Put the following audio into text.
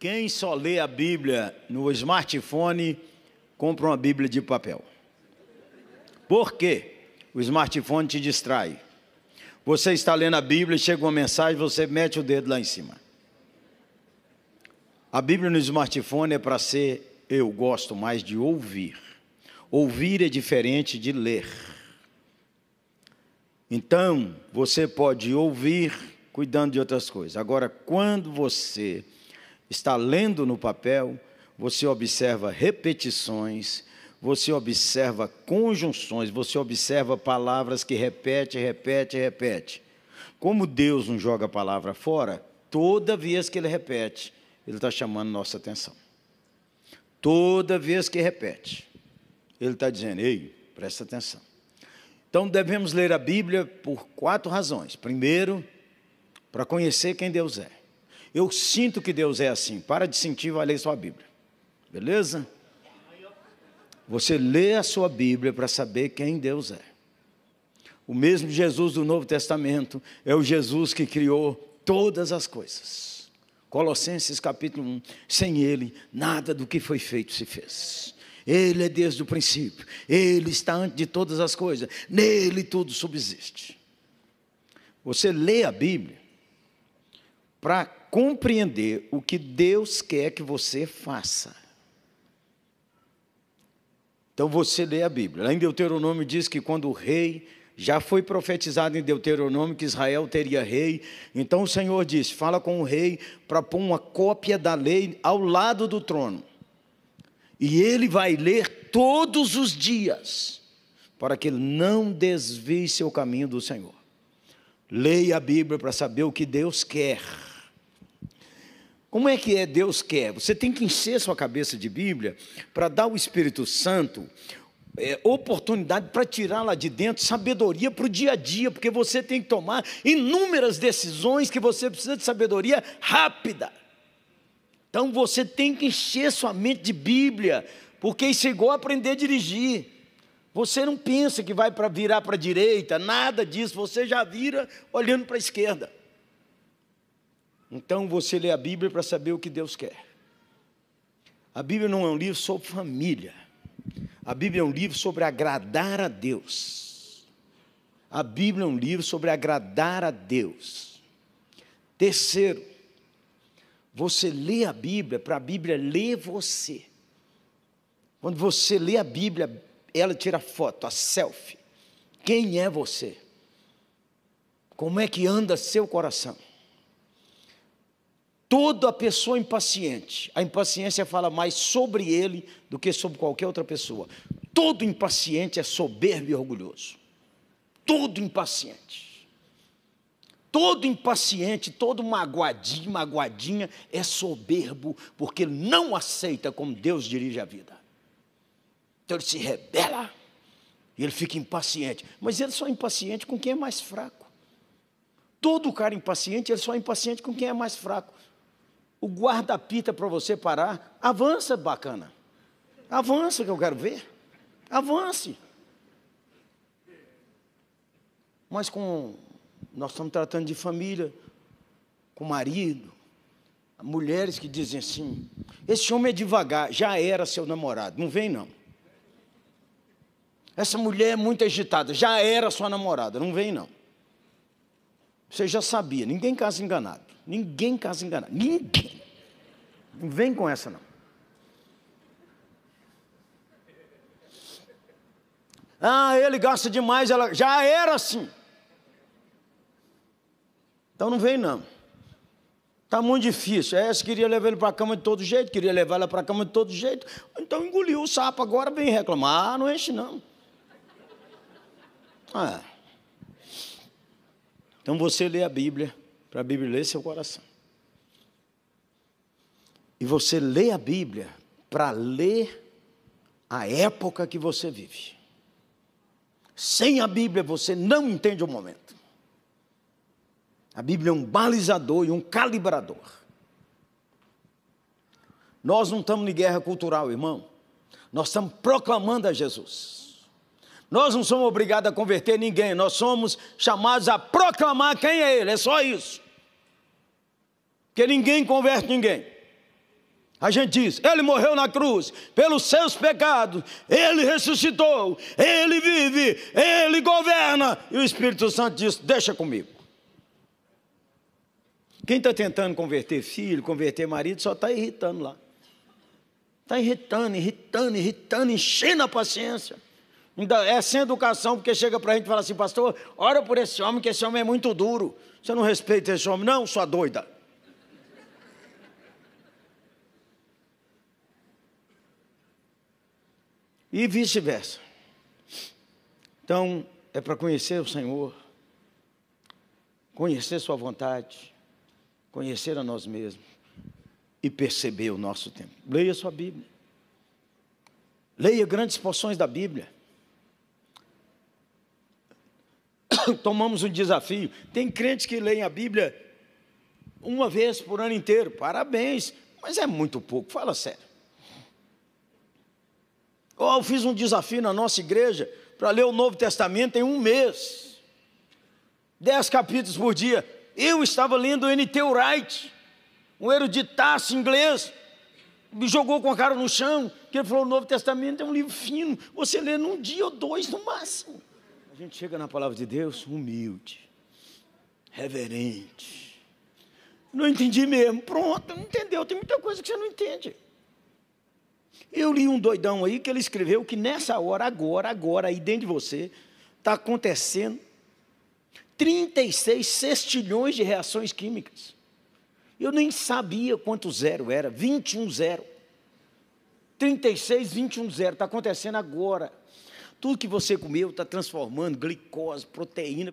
Quem só lê a Bíblia no smartphone, compra uma Bíblia de papel. Por quê? O smartphone te distrai. Você está lendo a Bíblia, chega uma mensagem, você mete o dedo lá em cima. A Bíblia no smartphone é para ser, eu gosto mais de ouvir. Ouvir é diferente de ler. Então, você pode ouvir cuidando de outras coisas. Agora, quando você está lendo no papel, você observa repetições, você observa conjunções, você observa palavras que repete, repete, repete. Como Deus não joga a palavra fora, toda vez que ele repete, ele está chamando nossa atenção. Toda vez que repete, ele está dizendo: ei, presta atenção. Então devemos ler a Bíblia por quatro razões. Primeiro, para conhecer quem Deus é. Eu sinto que Deus é assim. Para de sentir, vai ler sua Bíblia. Beleza? Você lê a sua Bíblia para saber quem Deus é. O mesmo Jesus do Novo Testamento é o Jesus que criou todas as coisas. Colossenses capítulo 1. Sem ele, nada do que foi feito se fez. Ele é desde o princípio. Ele está antes de todas as coisas. Nele tudo subsiste. Você lê a Bíblia para compreender o que Deus quer que você faça. Então você lê a Bíblia. Lá em Deuteronômio diz que quando o rei já foi profetizado em Deuteronômio que Israel teria rei. Então o Senhor disse: fala com o rei para pôr uma cópia da lei ao lado do trono. E ele vai ler todos os dias, para que ele não desvie seu caminho do Senhor. Leia a Bíblia para saber o que Deus quer. Como é que é Deus quer? Você tem que encher sua cabeça de Bíblia para dar ao Espírito Santo é, oportunidade para tirar lá de dentro sabedoria para o dia a dia, porque você tem que tomar inúmeras decisões que você precisa de sabedoria rápida. Então você tem que encher sua mente de Bíblia, porque isso é igual aprender a dirigir. Você não pensa que vai para virar para a direita, nada disso, você já vira olhando para a esquerda. Então você lê a Bíblia para saber o que Deus quer. A Bíblia não é um livro sobre família. A Bíblia é um livro sobre agradar a Deus. A Bíblia é um livro sobre agradar a Deus. Terceiro, você lê a Bíblia para a Bíblia ler você. Quando você lê a Bíblia, ela tira foto, a selfie. Quem é você? Como é que anda seu coração? toda pessoa impaciente, a impaciência fala mais sobre ele do que sobre qualquer outra pessoa. Todo impaciente é soberbo e orgulhoso. Todo impaciente. Todo impaciente, todo magoadinho, magoadinha é soberbo, porque ele não aceita como Deus dirige a vida. Então ele se rebela e ele fica impaciente. Mas ele só é impaciente com quem é mais fraco. Todo cara impaciente, ele só é impaciente com quem é mais fraco o guarda-pita para você parar, avança, bacana. Avança que eu quero ver. Avance. Mas com nós estamos tratando de família, com marido, mulheres que dizem assim: esse homem é devagar, já era seu namorado, não vem não. Essa mulher é muito agitada, já era sua namorada, não vem não. Você já sabia, ninguém casa enganado. Ninguém casa enganado. Ninguém. Não vem com essa, não. Ah, ele gasta demais, ela já era assim. Então não vem não. Está muito difícil. É, essa queria levar ele para a cama de todo jeito, queria levar ela para a cama de todo jeito. Então engoliu o sapo, agora vem reclamar. Ah, não enche não. Ah. Então você lê a Bíblia para a Bíblia ler seu coração. E você lê a Bíblia para ler a época que você vive. Sem a Bíblia você não entende o momento. A Bíblia é um balizador e um calibrador. Nós não estamos em guerra cultural, irmão. Nós estamos proclamando a Jesus. Nós não somos obrigados a converter ninguém, nós somos chamados a proclamar quem é Ele, é só isso. Porque ninguém converte ninguém. A gente diz: Ele morreu na cruz pelos seus pecados, Ele ressuscitou, Ele vive, Ele governa. E o Espírito Santo diz: Deixa comigo. Quem está tentando converter filho, converter marido, só está irritando lá. Está irritando, irritando, irritando, enchendo a paciência. É sem educação, porque chega para a gente e fala assim, pastor, ora por esse homem, que esse homem é muito duro. Você não respeita esse homem, não, sua doida. E vice-versa. Então, é para conhecer o Senhor, conhecer Sua vontade, conhecer a nós mesmos e perceber o nosso tempo. Leia sua Bíblia. Leia grandes porções da Bíblia. tomamos um desafio. Tem crentes que leem a Bíblia uma vez por ano inteiro, parabéns, mas é muito pouco, fala sério. Oh, eu fiz um desafio na nossa igreja para ler o Novo Testamento em um mês, dez capítulos por dia. Eu estava lendo o N.T. Wright, um eruditaço inglês, me jogou com a cara no chão, que ele falou: o Novo Testamento é um livro fino, você lê num dia ou dois no máximo gente chega na palavra de Deus humilde, reverente. Não entendi mesmo. Pronto, não entendeu. Tem muita coisa que você não entende. Eu li um doidão aí que ele escreveu que nessa hora, agora, agora, aí dentro de você, está acontecendo 36 sextilhões de reações químicas. Eu nem sabia quanto zero era, 21 zero. 36, 21 zero, está acontecendo agora. Tudo que você comeu está transformando glicose, proteína.